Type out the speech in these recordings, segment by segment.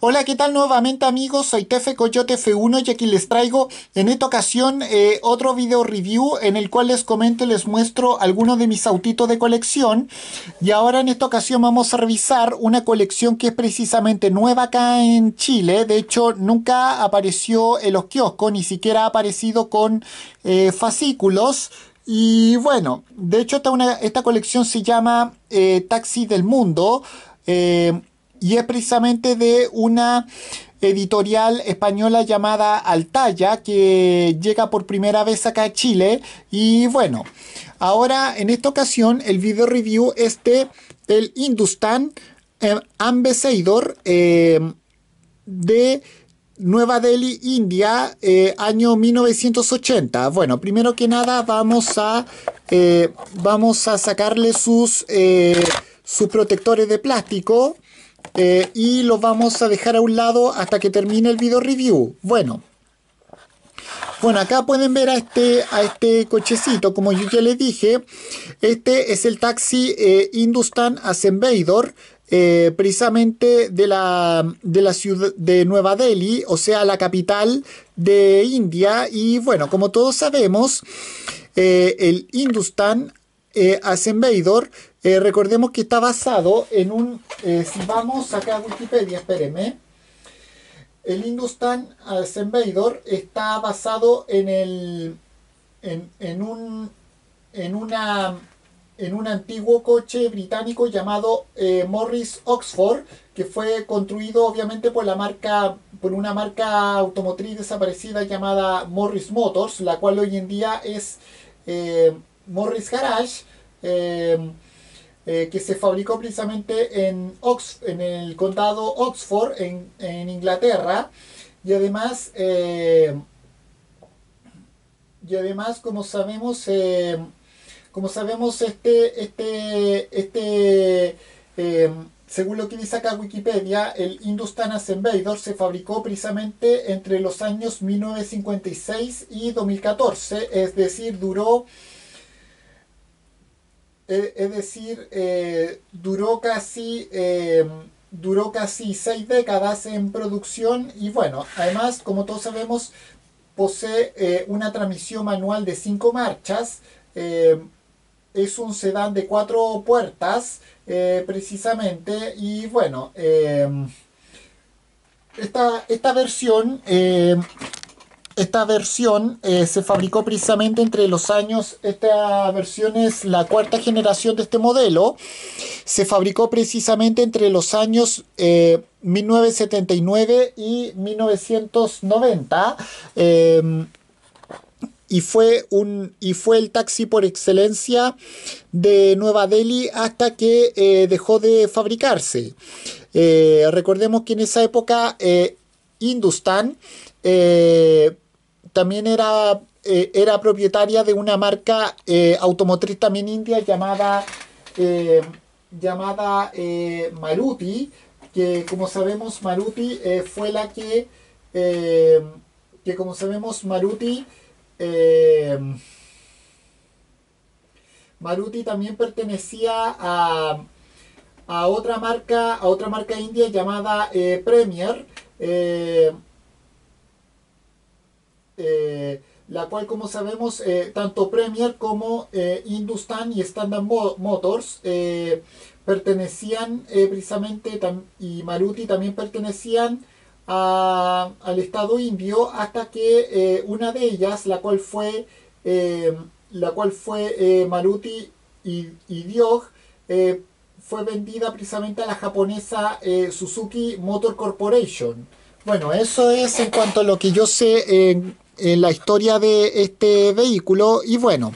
Hola, ¿qué tal nuevamente amigos? Soy Tefe Coyote F1 y aquí les traigo en esta ocasión eh, otro video review en el cual les comento y les muestro algunos de mis autitos de colección. Y ahora en esta ocasión vamos a revisar una colección que es precisamente nueva acá en Chile. De hecho, nunca apareció en los kioscos, ni siquiera ha aparecido con eh, fascículos. Y bueno, de hecho esta, esta colección se llama eh, Taxi del Mundo y es precisamente de una editorial española llamada Altaya que llega por primera vez acá a Chile y bueno, ahora en esta ocasión el video review es el Hindustan eh, Ambassador eh, de Nueva Delhi, India, eh, año 1980. Bueno, primero que nada vamos a, vamos a sacarle sus, sus protectores de plástico. Eh, y lo vamos a dejar a un lado hasta que termine el video review. Bueno. Bueno, acá pueden ver a este, a este cochecito, como yo ya les dije, este es el taxi Industan eh, Hindustan eh, precisamente de la, de la ciudad de Nueva Delhi, o sea, la capital de India. Y bueno, como todos sabemos, el Hindustan eh, eh, recordemos que está basado en un, eh, si vamos acá a Wikipedia, espérenme, el Hindustan Assembaidor está basado en el, en, un, en una, en un antiguo coche británico llamado eh, Morris Oxford, que fue construido obviamente por la marca por una marca automotriz desaparecida llamada Morris Motors, la cual hoy en día es eh, Morris Garage, em, eh, que se fabricó precisamente en, Ox en el condado Oxford, en, Inglaterra, y además, em, y además como sabemos, em, como sabemos, este, este, este según lo que dice acá Wikipedia, el Hindustan Invader se fabricó precisamente entre los años 1956 y 2014, es decir, duró es, decir, eh, duró casi... Eh, duró casi seis décadas en producción y bueno, además, como todos sabemos, posee eh, una transmisión manual de cinco marchas. es un sedán de cuatro puertas, precisamente, y bueno, esta, versión esta versión eh, se fabricó precisamente entre los años, esta versión es la cuarta generación de este modelo, se fabricó precisamente entre los años 1979 eh, y 1990. Eh, y fue, un, y fue el taxi por excelencia de Nueva Delhi hasta que dejó de fabricarse. recordemos que en esa época Industan también era, eh, era propietaria de una marca eh, automotriz también india llamada, eh, llamada Maruti, que como sabemos Maruti fue la que, que como sabemos Maruti, Maruti también pertenecía a, a otra marca, a otra marca india llamada Premier. Eh, la cual como sabemos eh, tanto Premier como eh, Industan y Standard Motors pertenecían precisamente y Maruti también pertenecían al Estado indio hasta que una de ellas, la cual fue, la cual fue Maruti y, y Diog, fue vendida precisamente a la japonesa Suzuki Motor Corporation. Bueno, eso es en cuanto a lo que yo sé en la historia de este vehículo y bueno,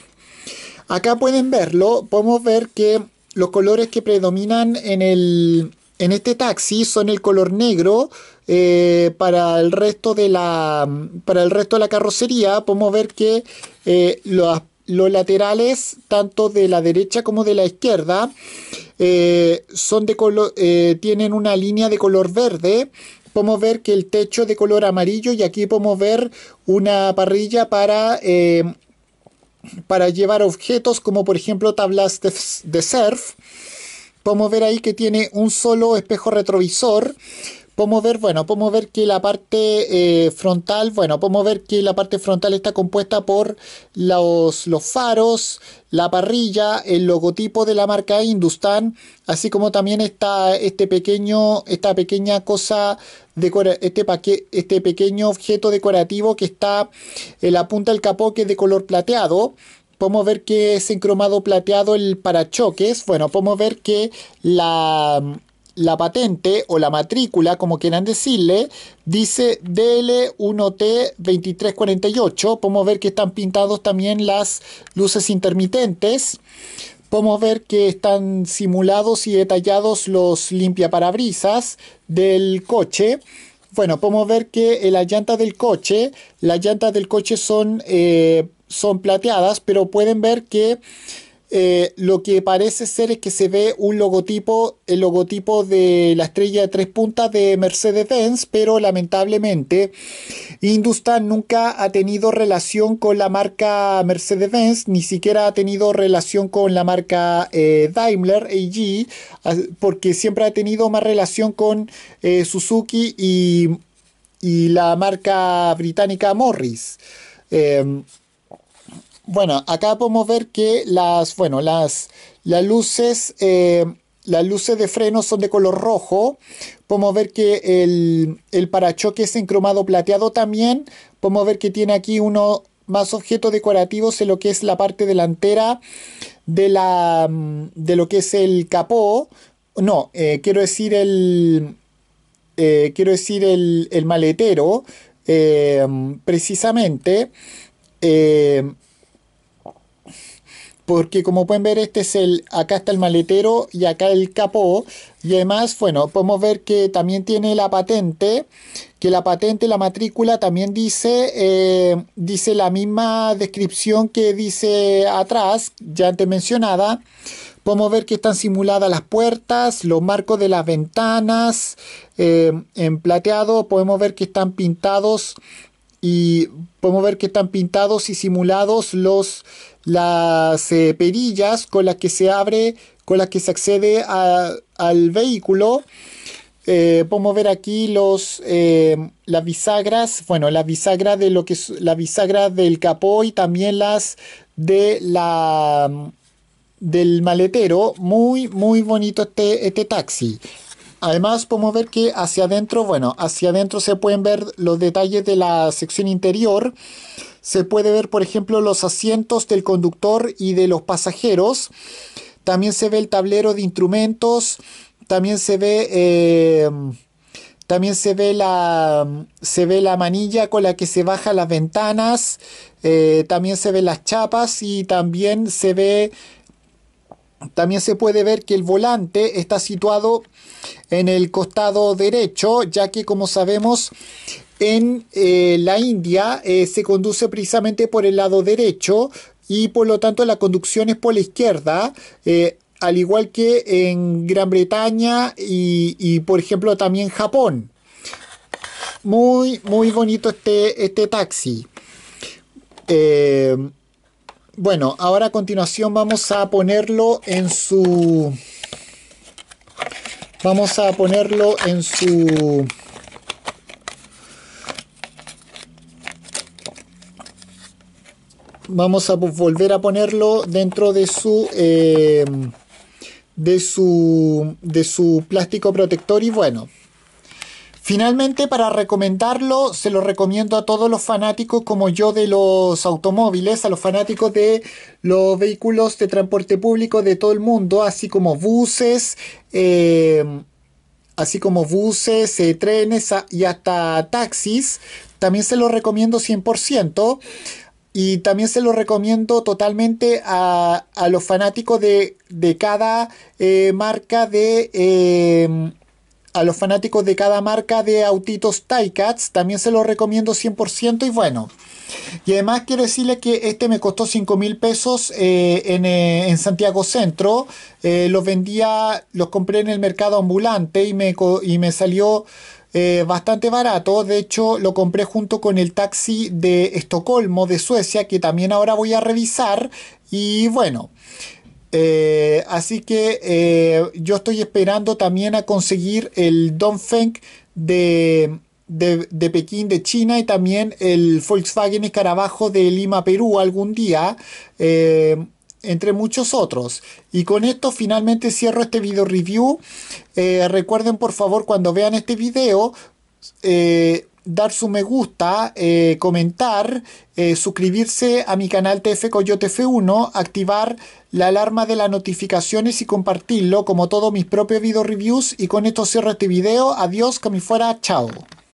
acá pueden verlo, podemos ver que los colores que predominan en el en este taxi son el color negro eh, para el resto de la para el resto de la carrocería podemos ver que eh, los, laterales tanto de la derecha como de la izquierda eh, son de color tienen una línea de color verde podemos ver que el techo de color amarillo y aquí podemos ver una parrilla para, eh, para llevar objetos como por ejemplo tablas de, de surf. Podemos ver ahí que tiene un solo espejo retrovisor, Podemos ver, bueno, podemos ver que la parte eh, frontal, bueno, podemos ver que la parte frontal está compuesta por los, los faros, la parrilla, el logotipo de la marca Industan. así como también está este pequeño, esta pequeña cosa, este, este pequeño objeto decorativo que está en la punta del capó que es de color plateado. Podemos ver que es encromado plateado el parachoques. Bueno, podemos ver que la, la patente o la matrícula, como quieran decirle, dice DL1T2348. Podemos ver que están pintados también las luces intermitentes. Podemos ver que están simulados y detallados los limpiaparabrisas del coche. Bueno, podemos ver que eh, la llanta del coche, las llantas del coche son, eh, son plateadas, pero pueden ver que eh, lo que parece ser es que se ve un logotipo, el logotipo de la estrella de tres puntas de Mercedes-Benz, pero lamentablemente Industan nunca ha tenido relación con la marca Mercedes-Benz, ni siquiera ha tenido relación con la marca eh, Daimler AG, ah, porque siempre ha tenido más relación con eh, Suzuki y, y, la marca británica Morris. Em, bueno, acá podemos ver que las, bueno, las, las luces... Eh, las luces de freno son de color rojo. Podemos ver que el, parachoque es encromado plateado también. Podemos ver que tiene aquí uno más objetos decorativos en lo que es la parte delantera de, la, de lo que es el capó. No, eh, quiero decir el. Eh, quiero decir el, maletero. precisamente porque como pueden ver este es el acá está el maletero y acá el capó y además bueno podemos ver que también tiene la patente que la patente la matrícula también dice eh, dice la misma descripción que dice atrás ya antes mencionada podemos ver que están simuladas las puertas los marcos de las ventanas eh, en plateado podemos ver que están pintados y podemos ver que están pintados y simulados los las eh, perillas con las que se abre, con las que se accede al vehículo. Eh, podemos ver aquí los, eh, las bisagras, bueno, las bisagras de lo que la bisagra del capó y también las de la del maletero. Muy, muy bonito este, este taxi. Además podemos ver que hacia adentro, bueno, hacia adentro se pueden ver los detalles de la sección interior. Se puede ver, por ejemplo, los asientos del conductor y de los pasajeros. También se ve el tablero de instrumentos. También se ve... Eh, también se ve, la, se ve la manilla con la que se bajan las ventanas, eh, también se ven las chapas y también se ve también se puede ver que el volante está situado en el costado derecho, ya que como sabemos en eh, la India eh, se conduce precisamente por el lado derecho y por lo tanto la conducción es por la izquierda. Eh, al igual que en Gran Bretaña y, por ejemplo también Japón. Muy, muy bonito este, este taxi. Bueno, ahora a continuación vamos a ponerlo en su... Vamos a ponerlo en su... Vamos a volver a ponerlo dentro de su... Eh, de su, de su plástico protector y bueno, Finalmente, para recomendarlo, se lo recomiendo a todos los fanáticos como yo de los automóviles, a los fanáticos de los vehículos de transporte público de todo el mundo, así como buses, em, así como buses, eh, trenes y hasta taxis. También se lo recomiendo 100%. Y también se lo recomiendo totalmente a, los fanáticos de, cada eh, marca de em, a los fanáticos de cada marca de autitos Ticats también se los recomiendo 100% y bueno. Y además quiero decirle que este me costó 5 mil pesos eh, eh, en, Santiago Centro. Eh, los vendía, los compré en el mercado ambulante y me, y me salió bastante barato. De hecho, lo compré junto con el taxi de Estocolmo, de Suecia, que también ahora voy a revisar. Y bueno. Eh, así que eh, yo estoy esperando también a conseguir el Dongfeng de, de, Pekín, de China, y también el Volkswagen Escarabajo de Lima, Perú, algún día. Eh, entre muchos otros. Y con esto finalmente cierro este video review. recuerden por favor cuando vean este video, dar su me gusta, eh, comentar, eh, suscribirse a mi canal TF Coyote F1, activar la alarma de las notificaciones y compartirlo como todos mis propios video reviews y con esto cierro este video, adiós, que me fuera, chao.